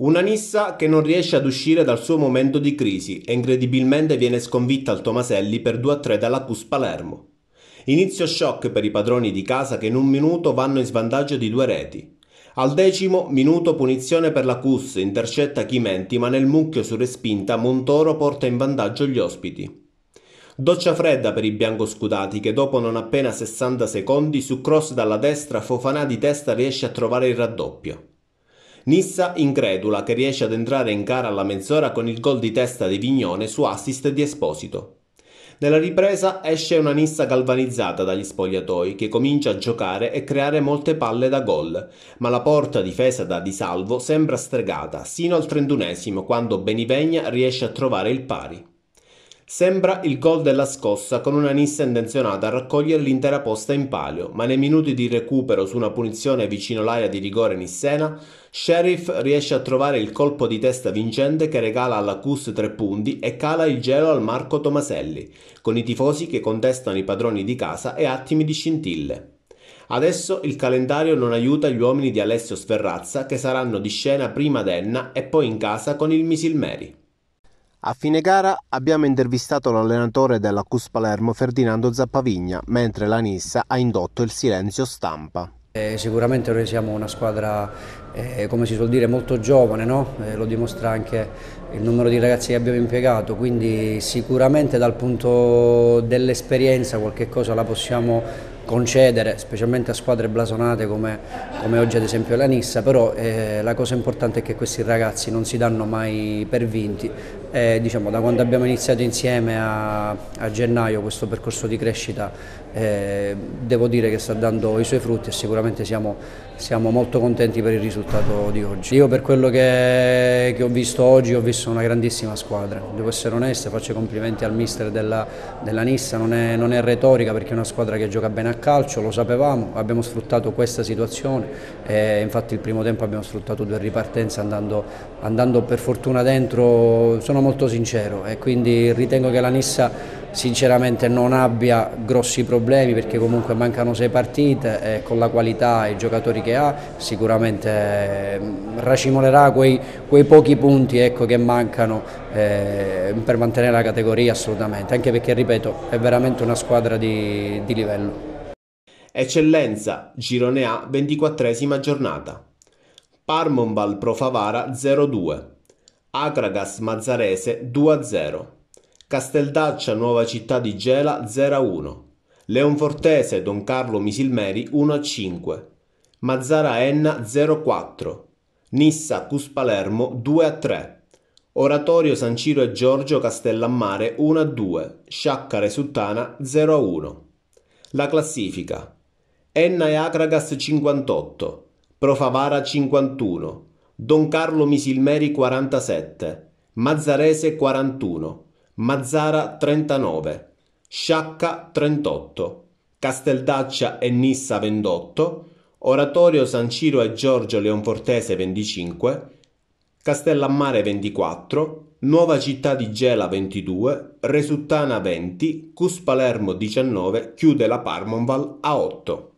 Una Nissa che non riesce ad uscire dal suo momento di crisi e incredibilmente viene sconfitta al Tomaselli per 2-3 dalla CUS Palermo. Inizio shock per i padroni di casa che in un minuto vanno in svantaggio di due reti. Al decimo minuto punizione per la Cus, intercetta Chimenti ma nel mucchio su respinta Montoro porta in vantaggio gli ospiti. Doccia fredda per i biancoscudati che dopo non appena 60 secondi su cross dalla destra Fofanà di testa riesce a trovare il raddoppio. Nissa incredula che riesce ad entrare in gara alla mezz'ora con il gol di testa di Vignone su assist di Esposito. Nella ripresa esce una Nissa galvanizzata dagli spogliatoi che comincia a giocare e creare molte palle da gol, ma la porta difesa da Di Salvo sembra stregata sino al trentunesimo quando Benivegna riesce a trovare il pari. Sembra il gol della scossa con una Nissa intenzionata a raccogliere l'intera posta in palio, ma nei minuti di recupero su una punizione vicino l'area di rigore nissena, Sheriff riesce a trovare il colpo di testa vincente che regala alla Cus tre punti e cala il gelo al Marco Tomaselli, con i tifosi che contestano i padroni di casa e attimi di scintille. Adesso il calendario non aiuta gli uomini di Alessio Sferrazza che saranno di scena prima ad Enna e poi in casa con il Misilmeri. A fine gara abbiamo intervistato l'allenatore della Cus Palermo Ferdinando Zappavigna, mentre la Nissa ha indotto il silenzio stampa. Eh, sicuramente noi siamo una squadra, eh, come si suol dire, molto giovane, no? eh, lo dimostra anche il numero di ragazzi che abbiamo impiegato, quindi sicuramente dal punto dell'esperienza qualche cosa la possiamo concedere, specialmente a squadre blasonate come, come oggi ad esempio la Nissa, però eh, la cosa importante è che questi ragazzi non si danno mai per vinti, eh, diciamo, da quando abbiamo iniziato insieme a, a gennaio questo percorso di crescita eh, devo dire che sta dando i suoi frutti e sicuramente siamo, siamo molto contenti per il risultato di oggi. Io per quello che, che, ho visto oggi ho visto una grandissima squadra, devo essere onesto, faccio i complimenti al mister della, della Nissa, non è, non è, retorica perché è una squadra che gioca bene a calcio, lo sapevamo, abbiamo sfruttato questa situazione, eh, infatti il primo tempo abbiamo sfruttato due ripartenze andando, andando per fortuna dentro, Sono sono molto sincero e quindi ritengo che la Nissa sinceramente non abbia grossi problemi perché comunque mancano sei partite e con la qualità e i giocatori che ha sicuramente eh, racimolerà quei, quei pochi punti ecco, che mancano eh, per mantenere la categoria assolutamente, anche perché ripeto è veramente una squadra di, di livello. Eccellenza, Girone A, 24 giornata. Parmonval Pro Favara 02. Akragas Mazzarese 2-0, Casteldaccia Nuova Città di Gela 0-1, Leonfortese Don Carlo Misilmeri 1-5, Mazzara Enna 0-4, Nissa Cus Palermo 2-3, Oratorio San Ciro e Giorgio Castellammare 1-2, Sciacca Resultana 0-1. La classifica. Enna e Akragas 58, Profavara 51, Don Carlo Misilmeri 47, Mazzarese 41, Mazzara 39, Sciacca 38, Casteldaccia e Nissa 28, Oratorio San Ciro e Giorgio Leonfortese 25, Castellammare 24, Nuova Città di Gela 22, Resuttana 20, Cus Palermo 19, chiude la Parmonval a 8.